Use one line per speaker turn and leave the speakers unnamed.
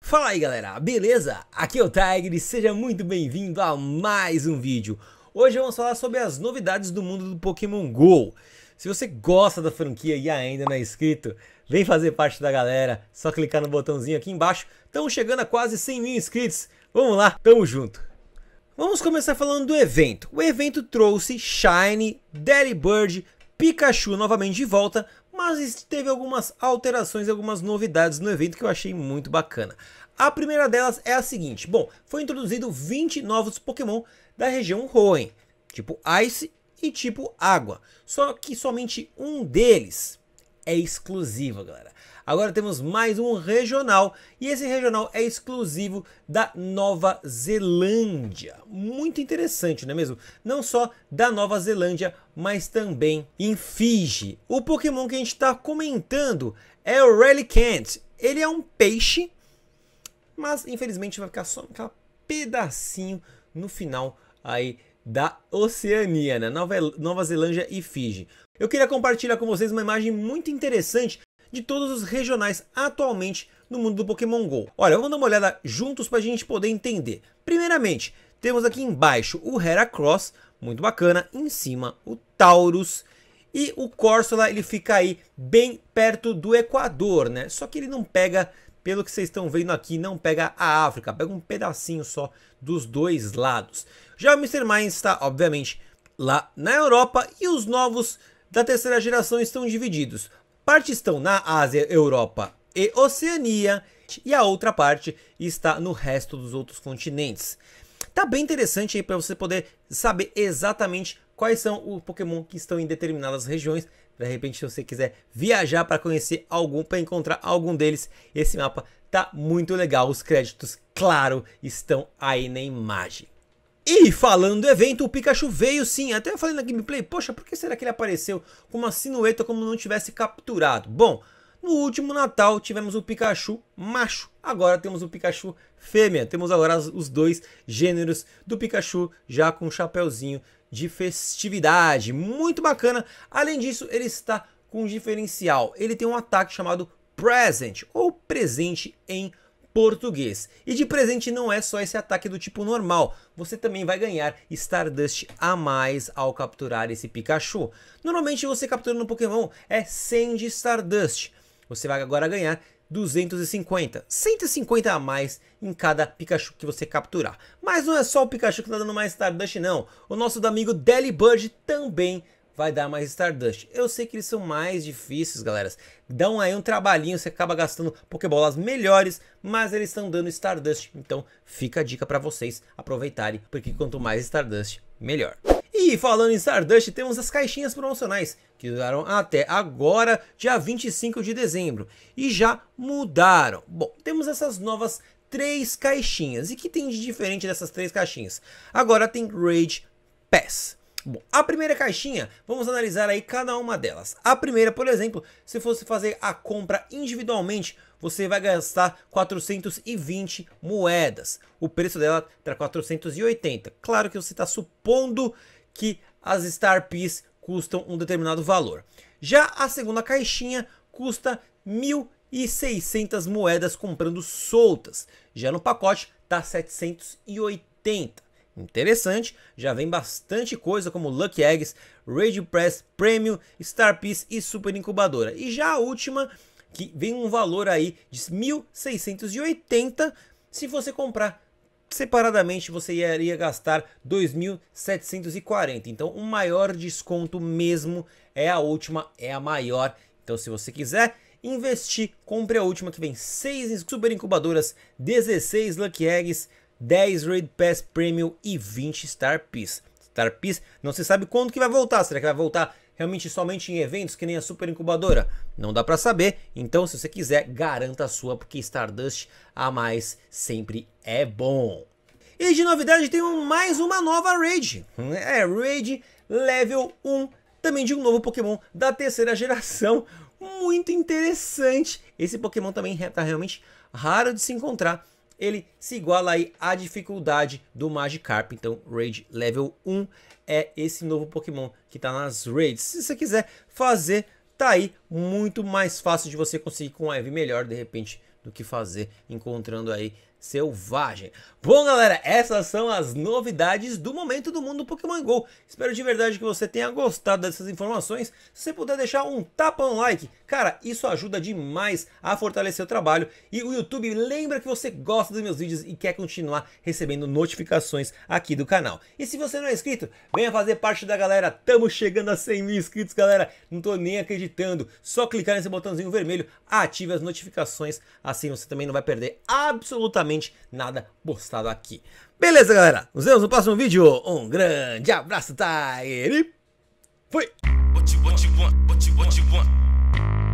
Fala aí galera, beleza? Aqui é o Tiger e seja muito bem-vindo a mais um vídeo. Hoje vamos falar sobre as novidades do mundo do Pokémon GO. Se você gosta da franquia e ainda não é inscrito, vem fazer parte da galera, só clicar no botãozinho aqui embaixo. Estamos chegando a quase 100 mil inscritos, vamos lá, tamo junto! Vamos começar falando do evento. O evento trouxe shiny Daddy Bird, Pikachu novamente de volta, mas teve algumas alterações e algumas novidades no evento que eu achei muito bacana. A primeira delas é a seguinte, bom, foi introduzido 20 novos Pokémon da região Hoenn, tipo Ice e tipo Água, só que somente um deles é exclusivo, galera. Agora temos mais um regional e esse regional é exclusivo da Nova Zelândia. Muito interessante, não é mesmo? Não só da Nova Zelândia, mas também em Fiji. O Pokémon que a gente está comentando é o Relicant. Ele é um peixe, mas infelizmente vai ficar só um pedacinho no final aí da Oceania, né? Nova, Nova Zelândia e Fiji. Eu queria compartilhar com vocês uma imagem muito interessante de todos os regionais atualmente no mundo do Pokémon GO. Olha, vamos dar uma olhada juntos para a gente poder entender. Primeiramente, temos aqui embaixo o Heracross, muito bacana, em cima o Taurus, e o Córsola ele fica aí bem perto do Equador, né? Só que ele não pega, pelo que vocês estão vendo aqui, não pega a África, pega um pedacinho só dos dois lados. Já o Mr. Mime está, obviamente, lá na Europa e os novos da terceira geração estão divididos. Parte estão na Ásia, Europa e Oceania, e a outra parte está no resto dos outros continentes. Tá bem interessante aí para você poder saber exatamente quais são os Pokémon que estão em determinadas regiões. De repente, se você quiser viajar para conhecer algum, para encontrar algum deles, esse mapa tá muito legal. Os créditos, claro, estão aí na imagem. E falando do evento, o Pikachu veio sim. Até eu falei na gameplay, poxa, por que será que ele apareceu com uma silhueta como não tivesse capturado? Bom, no último Natal tivemos o Pikachu macho, agora temos o Pikachu fêmea. Temos agora os dois gêneros do Pikachu já com um chapéuzinho de festividade. Muito bacana. Além disso, ele está com um diferencial. Ele tem um ataque chamado Present, ou presente em português. E de presente não é só esse ataque do tipo normal, você também vai ganhar Stardust a mais ao capturar esse Pikachu. Normalmente você capturando um Pokémon é 100 de Stardust, você vai agora ganhar 250, 150 a mais em cada Pikachu que você capturar. Mas não é só o Pikachu que está dando mais Stardust não, o nosso amigo Delibird também vai dar mais Stardust. Eu sei que eles são mais difíceis, galera. Dão aí um trabalhinho, você acaba gastando Pokébolas melhores, mas eles estão dando Stardust. Então fica a dica para vocês aproveitarem, porque quanto mais Stardust, melhor. E falando em Stardust, temos as caixinhas promocionais, que duraram até agora, dia 25 de dezembro, e já mudaram. Bom, temos essas novas três caixinhas. E que tem de diferente dessas três caixinhas? Agora tem Rage Pass. Bom, a primeira caixinha, vamos analisar aí cada uma delas. A primeira, por exemplo, se fosse fazer a compra individualmente, você vai gastar 420 moedas. O preço dela está 480. Claro que você está supondo que as Star Piece custam um determinado valor. Já a segunda caixinha custa 1.600 moedas comprando soltas. Já no pacote está 780. Interessante, já vem bastante coisa como Lucky Eggs, Rage Press Premium, Star Piece e Super Incubadora. E já a última, que vem um valor aí de 1.680, se você comprar separadamente você iria gastar 2.740. Então, o um maior desconto mesmo é a última, é a maior. Então, se você quiser investir, compre a última que vem 6 super incubadoras, 16 Lucky Eggs, 10 Raid Pass Premium e 20 Star Piece. Star Piece não se sabe quando que vai voltar, será que vai voltar realmente somente em eventos que nem a Super Incubadora? Não dá para saber, então se você quiser, garanta a sua, porque Stardust a mais sempre é bom. E de novidade tem mais uma nova Raid, hum, é Raid Level 1, também de um novo Pokémon da terceira geração, muito interessante. Esse Pokémon também está é, realmente raro de se encontrar ele se iguala aí à dificuldade do Magikarp. Então, Raid Level 1 é esse novo Pokémon que está nas Raids. Se você quiser fazer, tá aí muito mais fácil de você conseguir com a Eve melhor, de repente do que fazer encontrando aí selvagem. Bom, galera, essas são as novidades do momento do mundo Pokémon GO. Espero de verdade que você tenha gostado dessas informações. Se você puder deixar um tapa no like, cara, isso ajuda demais a fortalecer o trabalho. E o YouTube lembra que você gosta dos meus vídeos e quer continuar recebendo notificações aqui do canal. E se você não é inscrito, venha fazer parte da galera. Estamos chegando a 100 mil inscritos, galera. Não tô nem acreditando. Só clicar nesse botãozinho vermelho, ative as notificações, Assim você também não vai perder absolutamente nada postado aqui. Beleza, galera? Nos vemos no próximo vídeo. Um grande abraço, tá? E fui! What you, what you want, what you,